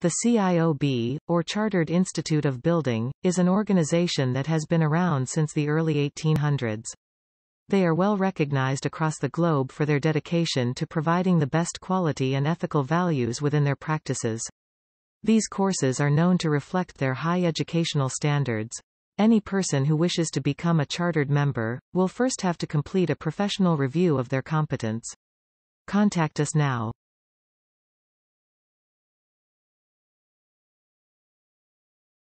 The CIOB, or Chartered Institute of Building, is an organization that has been around since the early 1800s. They are well recognized across the globe for their dedication to providing the best quality and ethical values within their practices. These courses are known to reflect their high educational standards. Any person who wishes to become a chartered member will first have to complete a professional review of their competence. Contact us now.